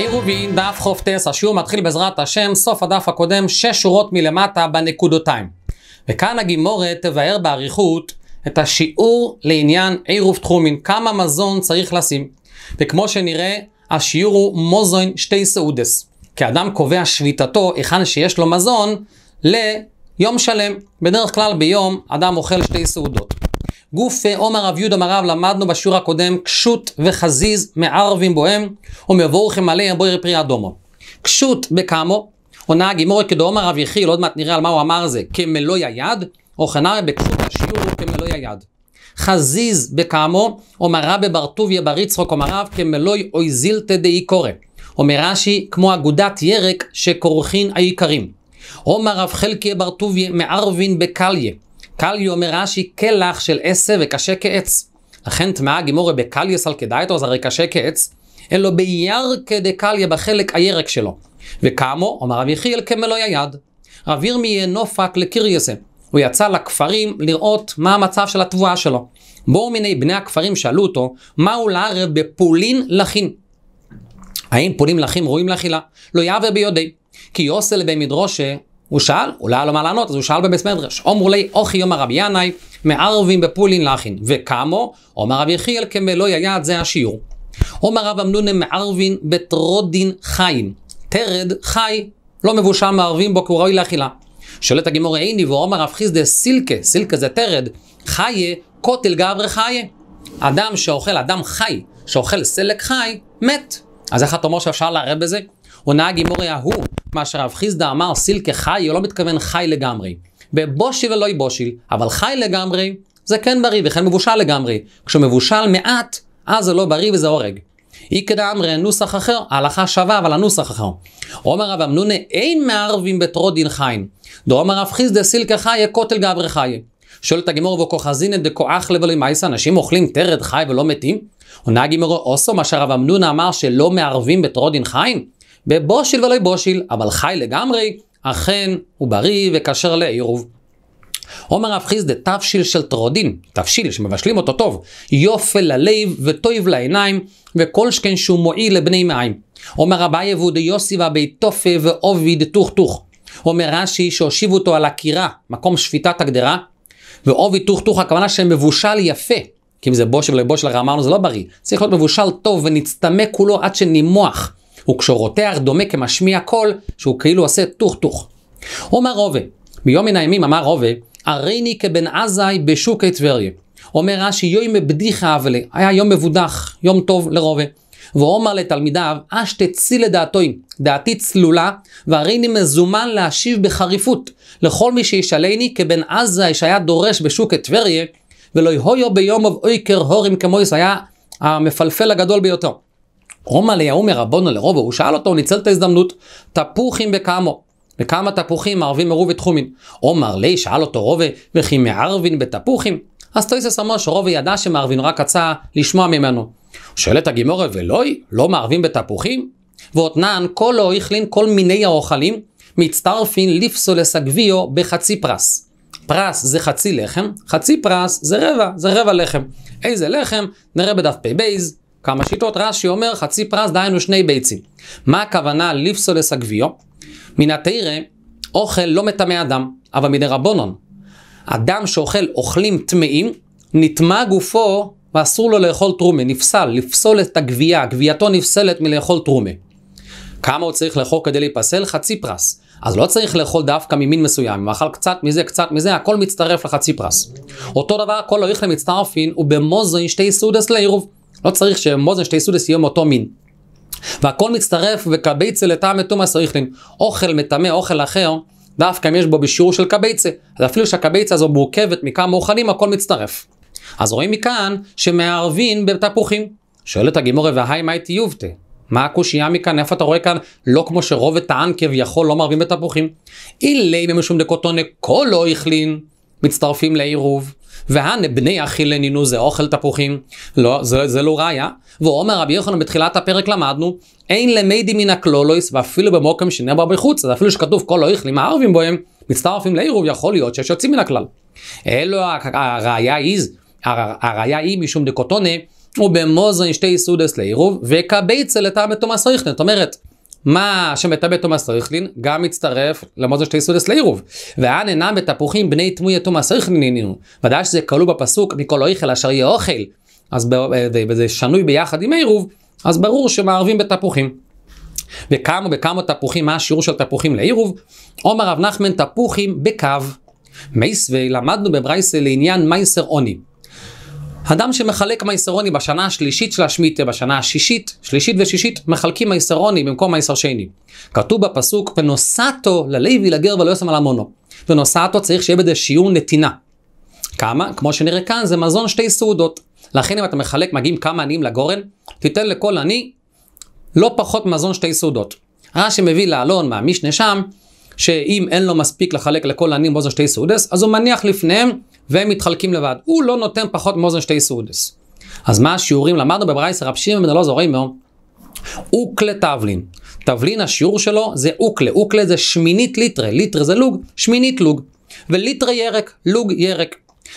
עירובי, דף חופטס, השיעור מתחיל בעזרת השם, סוף הדף הקודם, שש שורות מלמטה בנקודותיים. וכאן הגימורת תבאר באריכות את השיעור לעניין עירוב תחומין, כמה מזון צריך לשים. וכמו שנראה, השיעור הוא מוזוין שתי סעודס. כי אדם קובע שביתתו היכן שיש לו מזון ליום שלם. בדרך כלל ביום אדם אוכל שתי סעודות. גופי אה, עומר רב יהודה מרב למדנו בשיעור הקודם, קשוט וחזיז מערבים בוהם, ומבורכם מלא עליהם בויר פרי אדומו. קשוט בקמו, עונה הגימורת כדעומר רב יחיל, עוד מעט נראה על מה הוא אמר זה, כמלוי היד, או חנאי בקשוט השיעור כמלוי היד. חזיז בקמו, אומרה בברטוביה בר יצחוק אומריו, כמלוי אויזילתא דאי קורא. אומר רש"י, כמו אגודת ירק שכורכין האיכרים. עומר רב חלקיה ברטוביה מערבין בקליה. קליו אומר רש"י כלח של עשה וקשה כעץ. לכן טמאה גימורה בקליוס על כדאיתו, זה הרי קשה כעץ, אלא בירקא דקליה בחלק הירק שלו. וכאמור, אמר רבי יחיאל כמלוי היד. רב ירמי נופק לקיריוסה. הוא יצא לכפרים לראות מה המצב של התבואה שלו. בואו מיני בני הכפרים שאלו אותו, מהו לערב בפולין לחין? האם פולין לחין ראויים לאכילה? לא יעבר ביודעי. כי יוסל בן מדרושה הוא שאל, אולי לא היה לו מה לענות, אז הוא שאל בבית מדרש. אמרו לי, אוכי יאמר רבי ינאי, מערבים בפולין להכין. וכמו, אומר רבי יחיאל, כמלוא לא יד זה השיעור. אומר רב אמנונה מערבין בטרודין חיים. טרד חי, לא מבושל מערבים בו כי הוא ראוי לאכילה. שואלת הגימור עיני ואומר רב חיסדה סילקה, סילקה זה טרד, חיה, קוטל גברי חיה. אדם שאוכל, אדם חי, שאוכל סלק חי, מת. אז איך אתה אומר שאפשר לערב בזה? הוא נהג עם ההוא, מה שהרב חיסדא אמר סילקה חי, הוא לא מתכוון חי לגמרי. בבושי ולא יבושיל, אבל חי לגמרי זה כן בריא, וכן מבושל לגמרי. כשהוא מבושל מעט, אז זה לא בריא וזה הורג. אי כדאמרי, נוסח אחר, ההלכה שווה אבל הנוסח אחר. עומר רב אמנונה אין מערבים בתרו דין חיין. דאומר רב חיסדא סילקה חיה כותל גברי חיה. שואלת הגימור וכוחזינא דכוח לבלי מייסא, אנשים אוכלים טרד חי ולא מתים? עונה הגימור אוסו מה שהרב אמנונה אמר שלא מערבים בתרו דין חיים? בבושיל ולא בושיל, אבל חי לגמרי, אכן הוא בריא וכשר לעירוב. עומר רב חיסדה, תבשיל של טרודין, תבשיל שמבשלים אותו טוב, יופל ללב וטויב לעיניים, וכל שכן שהוא מועיל לבני מעיים. אומר אביי דה יוסי ואבי תופה ועובי דה תוך. תוך. עומר רש"י שהושיבו אותו על הקירה, מקום שפיטת הגדרה, ועובי תוך תוך הכוונה שמבושל יפה. כי אם זה בושל ולבושל הרי אמרנו זה לא בריא. צריך להיות מבושל טוב ונצטמא כולו עד שנמוח. וכשרותח דומה כמשמיע קול, שהוא כאילו עושה טוך טוך. אומר רובה, ביום מן הימים אמר רובה, אריני כבן עזאי בשוקי טבריה. אומר רש"י, יוי מבדיחה אבלה, היה יום מבודח, יום טוב לרובה. ואומר לתלמידיו, אש תצי לדעתוי, דעתי צלולה, והריני מזומן להשיב בחריפות לכל מי שישאלני כבן עזאי שהיה דורש בשוק את טבריה, ולא יהויו ביום אוי קר הורים כמויס, היה המפלפל הגדול ביותר. עומא ליהומי רבונו לרובו, הוא שאל אותו, הוא ניצל את ההזדמנות, תפוחים בקמו. וכמה תפוחים מערבים מרובי ותחומין. עומר לי, שאל אותו רובה, וכי מערבין בתפוחים? אז טויסס אמר שרובה ידע שמערבין, רק רצה לשמוע ממנו. הוא שואל שואלת הגימורה, ולוי, לא מערבים בתפוחים? ואותנן, כל לא איכלין כל מיני האוכלים, מצטרפין ליפסו לסגביו בחצי פרס. פרס זה חצי לחם, חצי פרס זה רבע, זה רבע לחם. איזה לחם? נראה בדף פ"ב, כמה שיטות, רש"י אומר חצי פרס דהיינו שני ביצים. מה הכוונה ליפסולס הגביו? מן התירא, אוכל לא מטמא אדם, אבל מן הרבונון. אדם שאוכל אוכלים טמאים, נטמא גופו ואסור לו לאכול טרומה, נפסל, לפסול את הגבייה, גבייתו נפסלת מלאכול טרומה. כמה הוא צריך לאכול כדי להיפסל? חצי פרס. אז לא צריך לאכול דווקא ממין מסוים, אם אכל קצת מזה, קצת מזה, הכל מצטרף לחצי פרס. אותו דבר, כל הריך למצטרפין הוא במוזין שתי סעודס לעירוב. לא צריך שמוזן שתי סודס יהיה מאותו מין. והכל מצטרף וקביצה לטעם מטומאה סריכלין. אוכל מטמא, אוכל אחר, דווקא אם יש בו בשיעור של קביצה. אז אפילו שהקביצה הזו מורכבת מכמה אוכלים, הכל מצטרף. אז רואים מכאן שמערבין בתפוחים. שואלת הגימורי והי מי תיובטה? מה הקושייה מכאן? איפה אתה רואה כאן? לא כמו שרוב הטען כביכול לא מערבים בתפוחים. אילי במשום דקוטונה קולו לא החלין, מצטרפים לעירוב. והנה בני לנינו זה אוכל תפוחים. לא, זה, זה לא ראיה. ואומר רבי יוחנן בתחילת הפרק למדנו, אין למדי מן הקלולויס לא ואפילו במוקם שנאמר בחוץ, אז אפילו שכתוב כל לא איכלים הערבים בוהם, מצטרפים לעירוב, יכול להיות שיש יוצאים מן הכלל. אלו הראיה איז, הראיה היא משום דקוטונה, ובמוזן שתי סודס לעירוב, וקבייצל לטעם בתומאס ריכטן. זאת אומרת, מה שמטבע תומאס ריכלין גם מצטרף למוזר שתי סודס לעירוב. ואן אינם בתפוחים בני תמוי תומאס ריכלין הנינו. ודאי שזה כלול בפסוק מכל אוכל אשר יהיה אוכל. אז אה, זה שנוי ביחד עם העירוב, אז ברור שמערבים בתפוחים. וכמה וכמה תפוחים, מה השיעור של תפוחים לעירוב? עומר רב נחמן תפוחים בקו. מייסווה למדנו בברייסל לעניין מייסר עוני. אדם שמחלק מייסרוני בשנה השלישית של השמיטה, בשנה השישית, שלישית ושישית, מחלקים מייסרוני במקום מייסר שני. כתוב בפסוק, ונוסעתו ללוי לגר ולא יושם על המונו. ונוסעתו צריך שיהיה בזה שיעור נתינה. כמה? כמו שנראה כאן, זה מזון שתי סעודות. לכן אם אתה מחלק, מגיעים כמה עניים לגורן, תיתן לכל עני לא פחות מזון שתי סעודות. רש"י מביא לאלון מהמשנה שם, שאם אין לו מספיק לחלק לכל עניים באוזן שתי סעודס, אז הוא מניח לפניהם והם מתחלקים לבד. הוא לא נותן פחות מאוזן שתי סעודס. אז מה השיעורים למדנו בברייס רב שמעון בן אלעזר רימו? אוקלה תבלין. תבלין השיעור שלו זה אוקלה. אוקלה זה שמינית ליטרה. ליטרה זה לוג, שמינית לוג. וליטרה ירק, לוג ירק.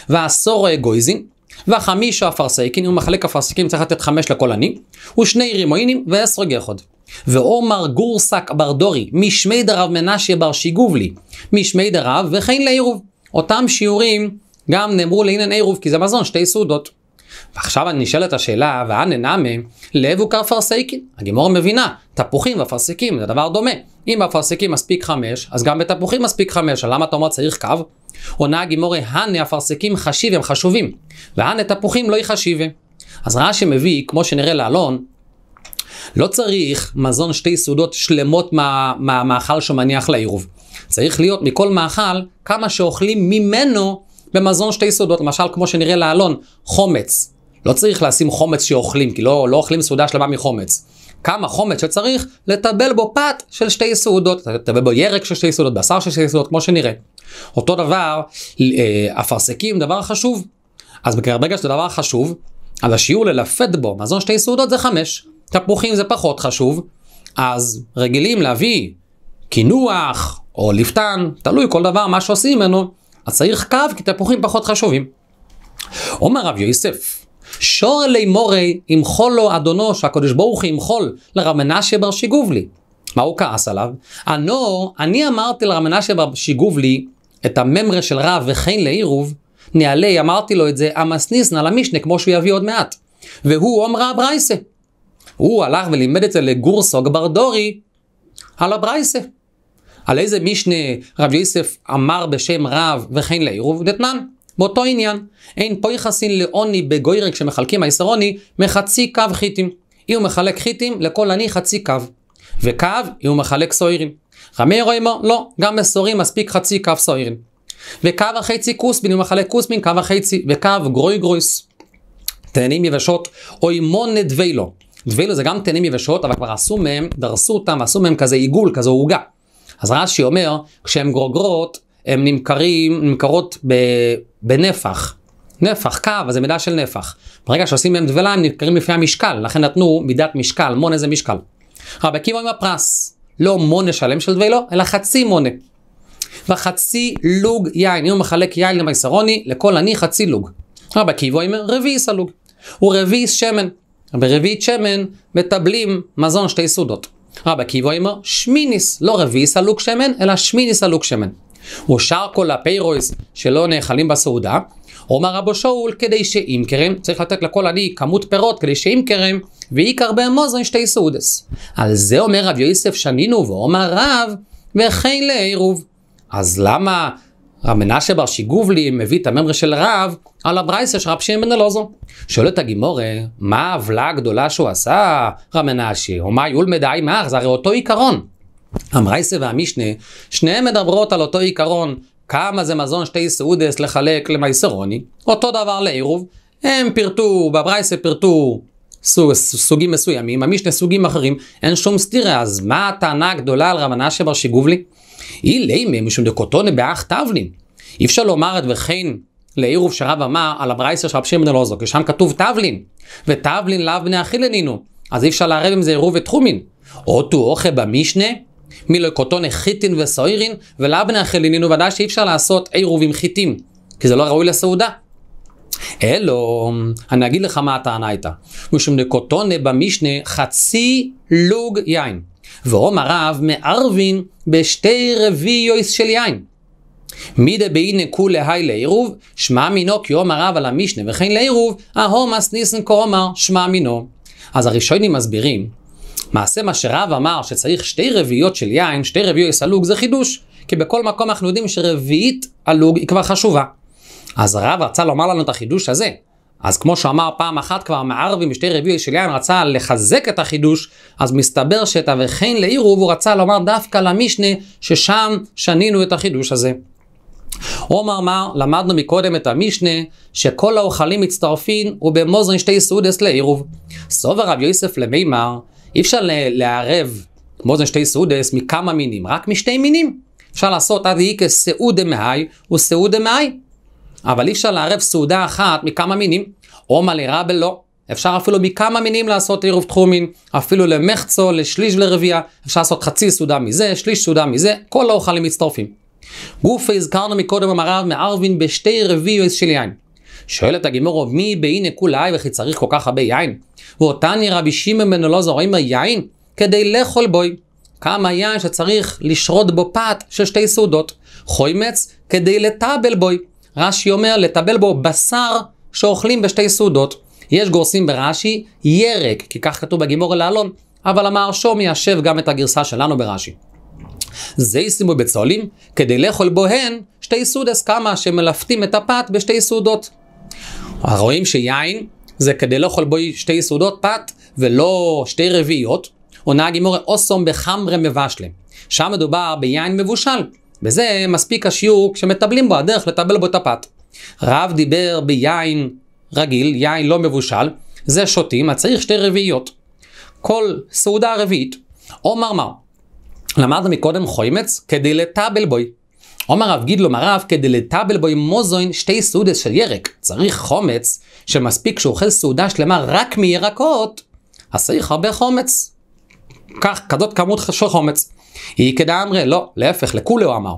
והעשור אגויזין, והחמישה אפרסקין, אם הוא מחלק אפרסקים צריך לתת חמש לכל עני, ושני רימואינים ועשרה גחוד. ועומר גורסק בר דורי, משמי דרב מנשה בר שיגובלי, משמי דרב וכן לעירוב. אותם שיעורים גם נאמרו לעניין עירוב, כי זה מזון, שתי סעודות. ועכשיו אני נשאל את השאלה, ואנה נאמה, לב וכר פרסייקין. הגימור מבינה, תפוחים ופרסקים זה דבר דומה. אם בפרסקים מספיק חמש, אז גם בתפוחים מספיק חמש, למה אתה אומר צריך קו? עונה הגימורי, הנה הפרסקים חשיב הם חשובים, והנה תפוחים לא יחשיבה. אז רש"י מביא, כמו שנראה לאלון, לא צריך מזון שתי סעודות שלמות מהמאכל מה, מה שמניח לעירוב. צריך להיות מכל מאכל כמה שאוכלים ממנו במזון שתי סעודות, למשל כמו שנראה לאלון, חומץ. לא צריך לשים חומץ שאוכלים, כי לא, לא אוכלים סעודה שלמה מחומץ. כמה חומץ שצריך, לטבל בו פת של שתי סעודות, לטבל בו ירק של שתי סעודות, בשר של שתי סעודות, כמו שנראה. אותו דבר, אה, אפרסקים, דבר חשוב. אז ברגע שזה דבר חשוב, אז השיעור ללפד בו מזון שתי סעודות זה חמש. תפוחים זה פחות חשוב, אז רגילים להביא קינוח או לפתן, תלוי כל דבר מה שעושים ממנו, אז צריך קו כי תפוחים פחות חשובים. אומר רב יוסף, שור אלי מורי ימחול לו אדונו שהקדוש ברוך ימחול לרב מנשה בר שיגובלי. מה הוא כעס עליו? אנו, אני אמרתי לרב מנשה בר שיגובלי את הממרה של רב וכן לעירוב, נעלי אמרתי לו את זה המסניס נא למשנה כמו שהוא יביא עוד מעט. והוא אמרה ברייסה. הוא הלך ולימד את זה לגור לגורסוג ברדורי על הברייסה. על איזה משנה רב יוסף אמר בשם רב וכן לעירוב דתנן. באותו עניין, אין פה יחסין לעוני בגוירי כשמחלקים עוני מחצי קו חיטים. אם הוא מחלק חיטים, לכל עני חצי קו. וקו, אם הוא מחלק סוירים. רמי רוימו, לא, גם מסורים מספיק חצי קו סוירים. וקו החצי כוסבין, אם הוא מחלק כוסבין, קו החצי, וקו גרוי גרויס. תאנים יבשות, אוי מונד ויילו, ואילו זה גם תאנים יבשות, אבל כבר עשו מהם, דרסו אותם עשו מהם כזה עיגול, כזו עוגה. אז רש"י אומר, כשהן גרוגרות, הן נמכרים, נמכרות ב, בנפח. נפח, קו, אז זה מידה של נפח. ברגע שעושים מהם דבלה, הם נמכרים לפי המשקל, לכן נתנו מידת משקל, מונה זה משקל. רבי עקיבא עם הפרס, לא מונה שלם של דבלו, אלא חצי מונה. וחצי לוג יין, אם הוא מחלק יין למייסרוני, לכל עני חצי לוג. רבי עקיבא עם רביעי הלוג. הוא רביעי שמן. ברביעית שמן מטבלים מזון שתי סעודות. רבי עקיבא אומר שמיניס, לא רביעי סלוק שמן, אלא שמיניס סלוק שמן. ושאר כל הפיירויס שלא נאכלים בסעודה, אומר רבו שאול, כדי שאם כרם, צריך לתת לכל עני כמות פירות כדי שאם כרם, ואיכר בהמוזון שתי סעודס. על זה אומר רב יוסף שנינו, ואומר רב, וכן לעירוב. אז למה רב מנשה בר שיגובלי מביא את הממרה של רב על הברייסה של רב שמעון בן אלוזו. שואל את הגימורה, מה העוולה הגדולה שהוא עשה, רב מנשה, או מה יול מדי מאח, זה הרי אותו עיקרון. המרייסה והמשנה, שניהם מדברות על אותו עיקרון, כמה זה מזון שתי סעודס לחלק למייסרוני, אותו דבר לעירוב, הם פירטו, בברייסה פירטו סוג, סוגים מסוימים, המשנה סוגים אחרים, אין שום סתירה, אז מה הטענה הגדולה על רב מנשה בר שיגובלי? אי אילי משום דקוטונה באח תבלין. אי אפשר לומר את וכן לעירוב שרב אמר על הברייסר של רב שמעון אלעזר, כי שם כתוב תבלין, ותבלין לאו בני אחי לנינו, אז אי אפשר לערב עם זה עירוב ותחומין. אוטו אוכל במשנה, מלקוטון חיטין וסוירין, ולאו בני אחי לנינו, ודאי שאי אפשר לעשות עירוב עם חיטים, כי זה לא ראוי לסעודה. אלו, אני אגיד לך מה הטענה הייתה. משום דקוטונה במשנה חצי לוג יין. ואומר רב מערבין בשתי רביעיוס של יין. מידה בהנה כולי היי לעירוב, שמע מינו כי אומר רב על המשנה וכן לעירוב, ההומאס ניסן כאומר שמע מינו. אז הראשונים מסבירים, מעשה מה שרב אמר שצריך שתי רביעיות של יין, שתי רביעיוס הלוג זה חידוש, כי בכל מקום אנחנו יודעים שרביעית הלוג היא כבר חשובה. אז הרב רצה לומר לנו את החידוש הזה, אז כמו שאמר פעם אחת כבר מערבי משתי רביעי של יין רצה לחזק את החידוש, אז מסתבר שאת ה"וכן לעירוב" הוא רצה לומר דווקא למשנה, ששם שנינו את החידוש הזה. עומר אמר, למדנו מקודם את המשנה, שכל האוכלים מצטרפים ובמוזרין שתי סעודס לעירוב. סובר רב יוסף למימר, אי אפשר לערב מוזרין שתי סעודס מכמה מינים, רק משתי מינים. אפשר לעשות עד איקס סעודה מהי וסעודה מהי. אבל אי אפשר לערב סעודה אחת מכמה מינים. עומא לרבה בלא. אפשר אפילו מכמה מינים לעשות עירוב תחומין, אפילו למחצו, לשליש ולרבייה. אפשר לעשות חצי סעודה מזה, שליש סעודה מזה, כל האוכלים מצטרפים. גופי הזכרנו מקודם במערב מערבין בשתי רביעיוס של יין. שואלת הגימורו, מי בהנה כולי וכי צריך כל כך הרבה יין? ואותני רבי שמעון בן אלעזר אומר היין? כדי לאכול בוי. כמה יין שצריך לשרוד בו פת של שתי סעודות. חוימץ כדי לטאבל בוי. רש"י אומר לטבל בו בשר שאוכלים בשתי סעודות. יש גורסים ברש"י ירק, כי כך כתוב בגימור אל האלון, אבל המהרשו מיישב גם את הגרסה שלנו ברש"י. זה ישימו בצולים, כדי לאכול הן שתי סעודס כמה שמלפתים את הפת בשתי סעודות. רואים שיין זה כדי לאכול בו שתי סעודות פת ולא שתי רביעיות, עונה הגימור אוסום בחמרה מבשלה. שם מדובר ביין מבושל. בזה מספיק השיעור כשמטבלים בו, הדרך לטבל בו את הפת. רב דיבר ביין רגיל, יין לא מבושל, זה שותים, אז צריך שתי רביעיות. כל סעודה רביעית, או מרמר. למדנו מקודם חוימץ כדי לטבל בוי. עומר רב גידלו מרב כדי לטבל בוי מוזוין שתי סעודס של ירק. צריך חומץ שמספיק שאוכל סעודה שלמה רק מירקות, אז צריך הרבה חומץ. כך, כזאת כמות של חומץ. היא כדאמרי, לא, להפך, לכולי הוא אמר.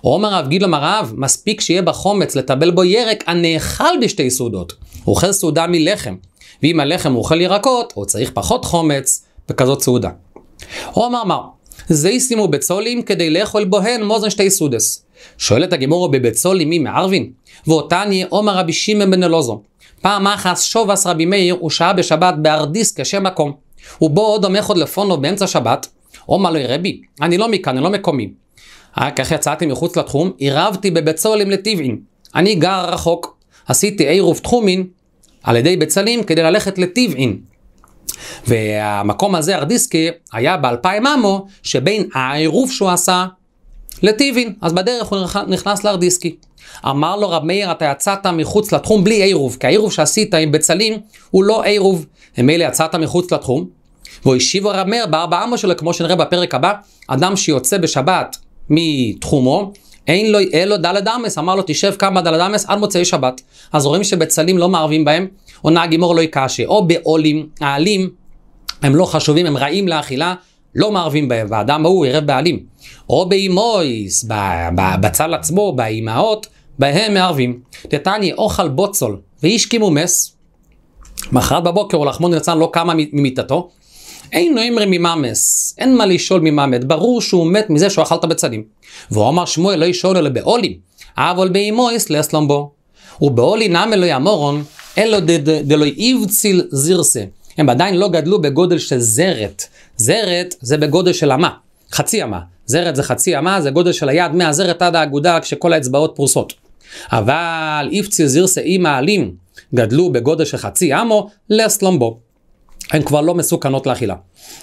עומר רב גידלום הרעב, מספיק שיהיה בחומץ לטבל בו ירק הנאכל בשתי סעודות. הוא אוכל סעודה מלחם, ואם הלחם הוא אוכל ירקות, הוא צריך פחות חומץ בכזאת סעודה. עומר אמר, זייסימו בצולים כדי לאכול בוהן מוזן שתי סודס. שואלת הגימורו בבצולים מי מערבין? ואותן יהיה עומר רבי שמעון בן אלוזו. פעם אחת שובס רבי מאיר הוא שהה בשבת בארדיס כשם מקום. ובו עוד עומך עוד לפונו באמצע שבת, אומר לי רבי, אני לא מכאן, אני לא מקומי. אה, כך יצאתי מחוץ לתחום, עירבתי בבצולים לטבעין. אני גר רחוק, עשיתי עירוב תחומין על ידי בצלים כדי ללכת לטבעין. והמקום הזה, ארדיסקי, היה באלפיים אמו, שבין העירוב שהוא עשה לטיבין. אז בדרך הוא נכנס לארדיסקי. אמר לו רב מאיר, אתה יצאת מחוץ לתחום בלי עירוב, כי העירוב שעשית עם בצלים הוא לא עירוב. ממילא יצאת מחוץ לתחום, והושיב הרב מאיר בארבע אמו שלו, כמו שנראה בפרק הבא, אדם שיוצא בשבת מתחומו, אין לו, אין לו דלת אמס, אמר לו תשב כמה דלת אמס עד מוצאי שבת. אז רואים שבצלים לא מערבים בהם, או נהג אמור לא יקשה, או בעולים, העלים הם לא חשובים, הם רעים לאכילה, לא מערבים בהם, והאדם ההוא ערב בעלים. או באימויס, בצל עצמו, באימהות, בהם מערבים. דתני, אוכל בוצול, ואיש קימו מס, מחרת בבוקר, או לחמון יצן לא קמה ממיטתו, אין נוימרי ממאמס, אין מה לשאול מממת, ברור שהוא מת מזה שהוא אכל את הבצלים. והוא אמר שמואל לא ישאול אלא באולים, אבל באימו אסלס לומבו. ובאולי נאמר אלוהי המורון, אלו דלוי איבציל זירסה. הם עדיין לא גדלו בגודל של זרת. זרת זה בגודל של אמה, חצי אמה. זרת זה חצי אמה, זה גודל של היד מהזרת עד האגודה כשכל האצבעות פרוסות. אבל איפציל זירסה עם העלים גדלו בגודל של חצי אמו לסלומבו. הן כבר לא מסוכנות לאכילה.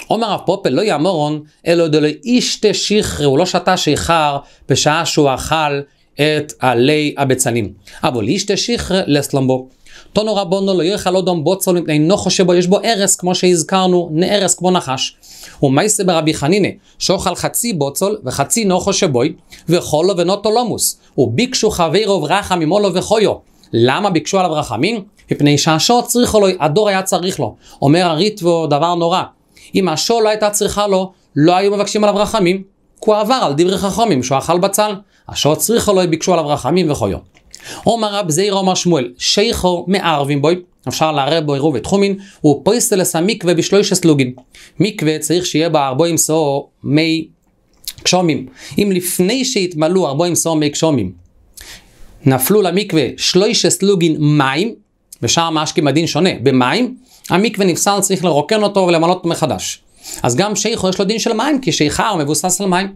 עומר רב פופל לא יאמורון, אלא דלא אישתה שיחרי, הוא לא שתה שיכר בשעה שהוא אכל את עלי הבצלים. אבל אישתה שיחרי לסלומבו. תונו רבונו לא יאכל אודום לא בוצל מפני נוחו שבו יש בו ארס, כמו שהזכרנו, נארס כמו נחש. ומייסה ברבי חנינא, שאוכל חצי בוצול וחצי נוחו שבוי, וחולו ונוטו לומוס. וביקשו חברו ברכה ממולו וחויו. למה ביקשו עליו רחמים? מפני שהשור צריך לו, הדור היה צריך לו. אומר הריטבו דבר נורא, אם השור לא הייתה צריכה לו, לא היו מבקשים עליו רחמים, כי הוא עבר על דברי חכמים שהוא אכל בצל. השור צריך לו, ביקשו עליו רחמים וכויו. עומר רב זעיר עומר שמואל, שייכו מערבים בוי, אפשר לערב בו עירוב ותחומין, פריסטלס המקווה בשלושה סלוגין. מקווה צריך שיהיה בה ארבעים סור מי קשומים. אם לפני שהתמלאו ארבעים סור מי קשומים, נפלו למקווה שלושה סלוגין מים, ושם האשכים הדין שונה. במים, המקווה נפסל צריך לרוקן אותו ולמלא אותו מחדש. אז גם שייחו יש לו דין של מים, כי שייחה הוא מבוסס על מים.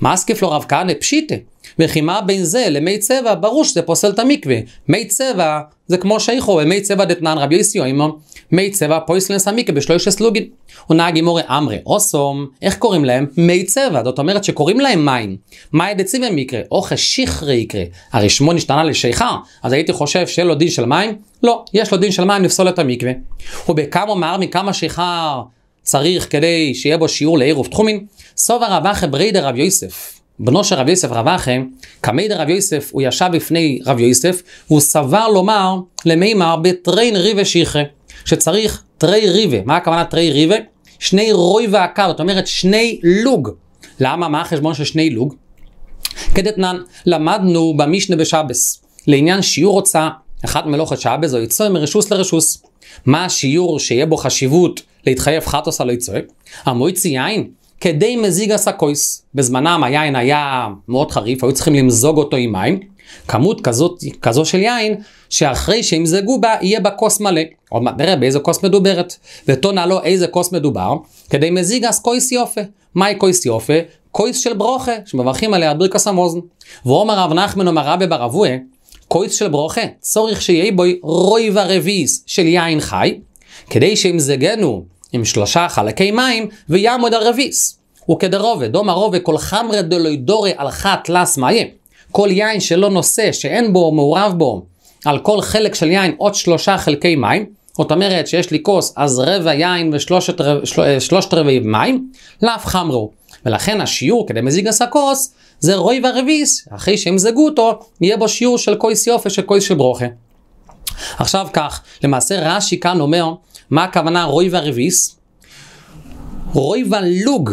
מאסקיף לו רב כהנא פשיטה, וכי מה בין זה למי צבע, ברור שזה פוסל את המקווה. מי צבע זה כמו שייכו, מי צבע דתנן רבי יסיו, אימו, מי צבע פויסלנס עמיקה בשלושה סלוגין. הוא נהג עם אורי אמרי אוסום, איך קוראים להם? מי צבע, זאת אומרת שקוראים להם מים. מאי דציבן יקרה, אוכל שיכרי יקרה. הרי שמו נשתנה לשיכר, אז הייתי חושב שאין לו דין של מים? לא, יש לו דין של מים לפסול את המקווה. ובכמה מהר מכמה שיכר צריך כדי שיהיה בו שיעור לעיר ובתחומין? סובה רבה חברי דרב יוסף. בנו של רב יוסף רב אחי, קמי דרב יוסף, הוא ישב בפני רב יוסף, הוא סבר לומר למימר בטרין ריבה שיחי, שצריך תרי ריבה. מה הכוונה תרי ריבה? שני רוי ועקר, זאת אומרת שני לוג. למה? מה החשבון של שני לוג? כדתנן, למדנו במשנה בשבס, לעניין שיעור הוצאה, אחת מלוכת שבס או יצוא מרשוס לרשוס. מה השיעור שיהיה בו חשיבות להתחייב חטוס על יצוא? המועצי יין, כדי מזיג הסקויס. בזמנם היין היה מאוד חריף, היו צריכים למזוג אותו עם מים. כמות כזאת, כזו של יין, שאחרי שימזגו בה, יהיה בה כוס מלא. עוד מעט נראה באיזה כוס מדוברת. וטונה לו איזה כוס מדובר, כדי מזיג הסקויס יופה. מהי קויס יופה? קויס של ברוכה, שמברכים עליה על ברכס המוזן. ואומר רב נחמן אומר רבי ברבוה, קויס של ברוכה, צורך שיהיה בוי רוי ורביס של יין חי, כדי שימזגנו עם שלושה חלקי מים, ויעמוד הרביס. וכדרובד, דום הרובד, כל חמרא דלוי דורי על חת לס מאיה. כל יין שלא נושא, שאין בו, מעורב בו, על כל חלק של יין עוד שלושה חלקי מים. זאת אומרת שיש לי כוס, אז רבע יין ושלושת רב, רבע, אה, רבעי מים, לאף חמרו. ולכן השיעור כדי מזיג עשה כוס, זה רוי ורביס, אחרי שימזגו אותו, יהיה בו שיעור של קויס יופי, של קויס של ברוכה. עכשיו כך, למעשה רש"י כאן אומר מה הכוונה רוי והרביס? רוי ולוג.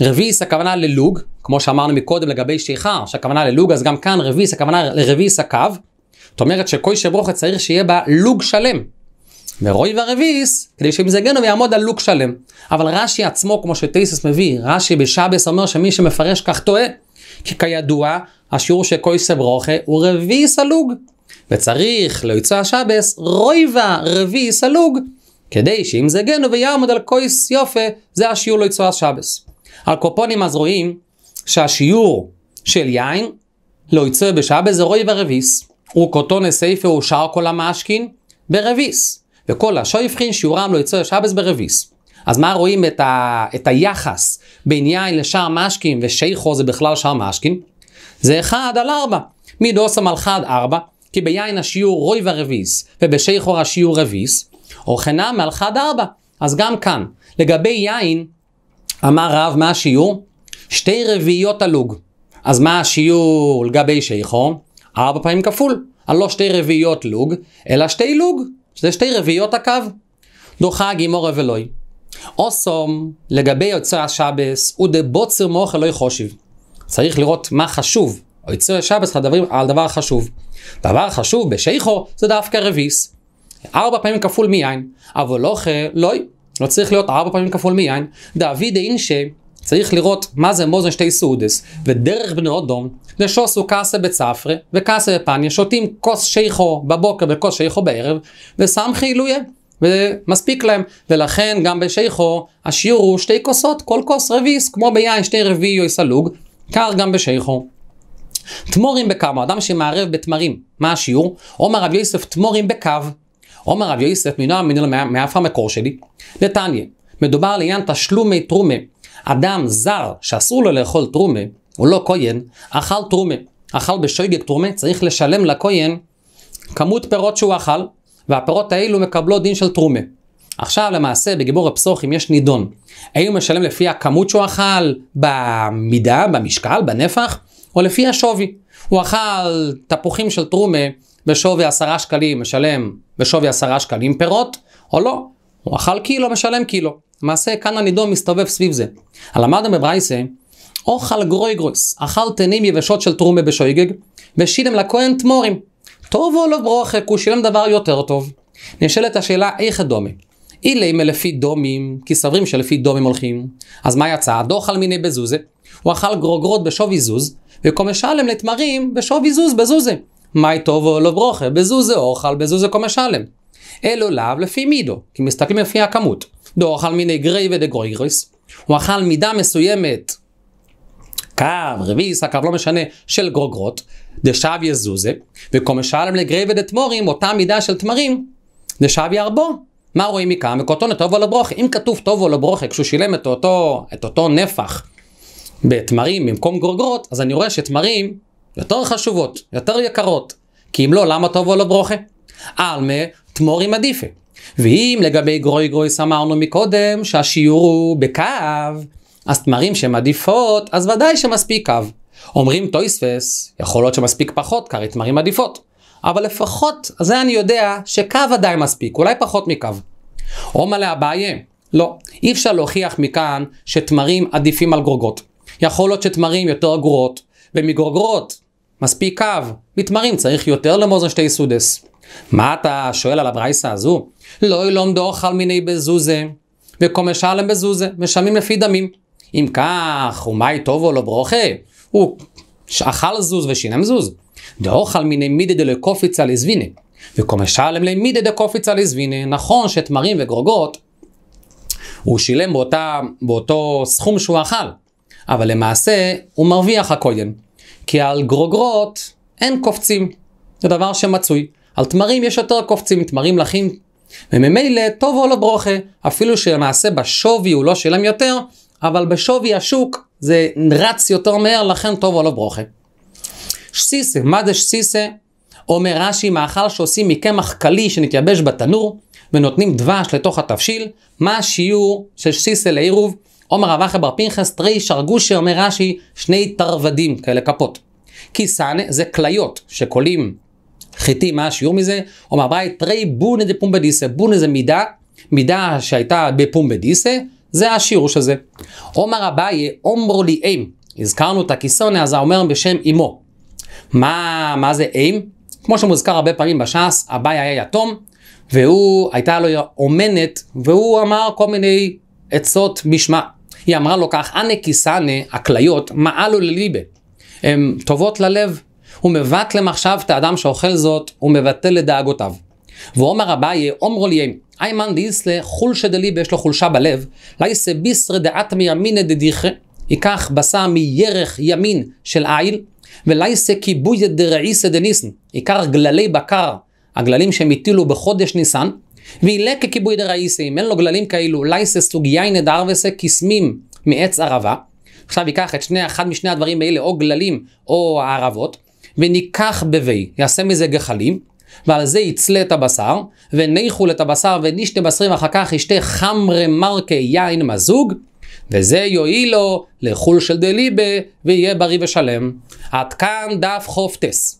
רביס הכוונה ללוג, כמו שאמרנו מקודם לגבי שיכר, שהכוונה ללוג, אז גם כאן רביס הכוונה לרביס הקו. זאת אומרת שכל שברוכת צריך שיהיה בה לוג שלם. ורוי והרביס, כדי שמזגנו יעמוד על לוק שלם. אבל רש"י עצמו, כמו שטייסס מביא, רש"י בשבס אומר שמי שמפרש כך טועה. כי כידוע, השיעור של קויסה ברוכה הוא רביעי הלוג. וצריך לא יצא השבס רוי רביעי הלוג. כדי שאם זה גנו ויעמוד על כויס יופה, זה השיעור לא יצורס שבס. על קופונים אז רואים שהשיעור של יין לא יצא בשבס זה רוי ורביס. הוא קוטונה סייפה שר כל המאשקין ברביס. וכל השויפכין שיעורם לא יצא שבס ברביס. אז מה רואים את, ה, את היחס בין יין לשער משקין ושייחו זה בכלל שער משקין? זה אחד על ארבע. מידוסם על 1 4, כי ביין השיעור רוי ורביס ובשייחו השיעור רביס, או חנה מעל חד ארבע. אז גם כאן, לגבי יין, אמר רב מה השיעור? שתי רביעיות הלוג. אז מה השיעור לגבי שיכו? ארבע פעמים כפול. על לא שתי רביעיות לוג, אלא שתי לוג, שזה שתי רביעיות הקו. דוחה גימור אבלוי. אוסום, לגבי יוצא השבס, הוא דבוצר מוח אלוהי חושב. צריך לראות מה חשוב. יוצא השבס על דבר חשוב. דבר חשוב בשיכו זה דווקא רביס. ארבע פעמים כפול מיין, אבל לא אחר, לא, לא צריך להיות ארבע פעמים כפול מיין. דאביד אינשי, צריך לראות מה זה מוזן שתי סעודס, ודרך בני אדום, נשוסו קאסה בצפרא וקאסה בפניה, שותים כוס שייחו בבוקר וכוס שייחו בערב, וסמכי חילויה, ומספיק להם. ולכן גם בשייחו השיעור הוא שתי כוסות, כל כוס רביס, כמו ביין שתי רביעי או סלוג, קר גם בשייחו. תמורים בקו, אדם שמערב בתמרים, מה השיעור? עומר רב יוסף תמורים בקו, עומר רב יוסף מנועם מנוע מאף המקור שלי, לתניא, מדובר על עניין תשלומי תרומה. אדם זר שאסור לו לאכול תרומה, הוא לא כהן, אכל תרומה. אכל בשויגג תרומה, צריך לשלם לכהן כמות פירות שהוא אכל, והפירות האלו מקבלו דין של תרומה. עכשיו למעשה בגיבור הפסוחים יש נידון. האם הוא משלם לפי הכמות שהוא אכל במידה, במשקל, בנפח, או לפי השווי. הוא אכל תפוחים של תרומה בשווי עשרה שקלים משלם בשווי עשרה שקלים פירות, או לא. הוא אכל קילו, משלם קילו. למעשה כאן הנידון מסתובב סביב זה. למדנו בברייסה, אוכל גרוי גרויס, אכל תנים יבשות של טרומה בשויגג, ושילם לכהן תמורים. טוב או לא ברוכק, הוא שילם דבר יותר טוב. נשאלת השאלה איך הדומה. אילי מלפי דומים, כי סברים שלפי דומים הולכים. אז מה יצא? הדוח על מיני בזוזה. הוא אכל גרוגרות בשווי זוז, וקומשלם לתמרים בשווי זוז בזוזה. מי טוב או לא ברוכה, בזו זה אוכל, בזו זה קומש שלם. אלו לאו לפי מידו, כי מסתכלים לפי הכמות. דו אוכל מיני גרי ודה ודגרויגריס, הוא אכל מידה מסוימת, קו, רביס, הקו, לא משנה, של גרוגרות, דשאביה זוזה, וקומה שלם לגרי ודה תמורים, אותה מידה של תמרים, דשאביה ארבו. מה רואים מכאן? וקוטון טוב ולא ברוכה. אם כתוב טוב ולא ברוכה, כשהוא שילם את אותו, את אותו נפח בתמרים במקום גרוגרות, אז אני רואה שתמרים יותר חשובות, יותר יקרות. כי אם לא, למה תבוא לא לברוכה? עלמה תמורי מדיפה. ואם לגבי גרוי גרוי סמרנו מקודם שהשיעור הוא בקו, אז תמרים שהן עדיפות, אז ודאי שמספיק קו. אומרים טויספס, יכול להיות שמספיק פחות, כי הרי תמרים עדיפות. אבל לפחות, זה אני יודע שקו עדיין מספיק, אולי פחות מקו. עומא לאביי, לא, אי אפשר להוכיח מכאן שתמרים עדיפים על גרוגות. יכול להיות שתמרים יותר גרועות, ומגרוגרות, מספיק קו, מתמרים צריך יותר למוזנשטי סודס. מה אתה שואל על הברייסה הזו? לא ילום דוח על מיני בזוזה, וכל משלם בזוזה, משלמים לפי דמים. אם כך, ומאי טובו לא ברוכה, הוא אכל זוז ושינם זוז. דאוך על מיני מידי דלקופיצה לזוויני. וכל משלם למידי דקופיצה לזוויני, נכון שתמרים וגרוגות, הוא שילם באותה, באותו סכום שהוא אכל. אבל למעשה הוא מרוויח הקויין. כן? כי על גרוגרות אין קופצים, זה דבר שמצוי. על תמרים יש יותר קופצים, תמרים לחים. וממילא טוב או לא ברוכה, אפילו שלמעשה בשווי הוא לא שילם יותר, אבל בשווי השוק זה רץ יותר מהר, לכן טוב או לא ברוכה. שסיסה, מה זה שסיסה? אומר רש"י, מאכל שעושים מקמח קלי שנתייבש בתנור, ונותנים דבש לתוך התבשיל, מה השיעור של שסיסה לעירוב? עומר אבחה בר פנחס תרי שרגושי אומר רש"י שני תרוודים כאלה כפות. כיסנה זה כליות שכולים חיטים, מה השיעור מזה? עומר ברייט תרי בונה דה פומבה דיסה, בונה זה מידה, מידה שהייתה בפומבה דיסה, זה השיעור של זה. עומר אביי עומרו לי אים, הזכרנו את הכיסונה אז האומר בשם אמו. מה, מה זה אים? כמו שמוזכר הרבה פעמים בש"ס, אביי היה יתום, והוא, הייתה לו אומנת, והוא אמר כל מיני עצות משמע. היא אמרה לו כך, אנה כיסנה, הכליות, מעלו לליבה. הן טובות ללב. הוא מבט למחשב את האדם שאוכל זאת, הוא ומבטל לדאגותיו. ואומר אביי, אומרו לי, איימן דאיסלה חולשה דליבה, יש לו חולשה בלב, לייסה ביסרא דעת מימינא דדיחא, ייקח בשר מירך ימין של עיל, ולייסה כיבויה דרעיסא דניסן, עיקר גללי בקר, הגללים שהם הטילו בחודש ניסן, והילה ככיבוי דראיסים, אין לו גללים כאילו, לייסס סוגיינה דרבסה קיסמים מעץ ערבה. עכשיו ייקח את שני, אחד משני הדברים האלה, או גללים או הערבות, וניקח בבי, יעשה מזה גחלים, ועל זה יצלה את הבשר, וניחול את הבשר ונישתה בשרים, אחר כך ישתה חמרי מרקה יין מזוג, וזה יועיל לו לחול של דליבה, ויהיה בריא ושלם. עד כאן דף חופטס.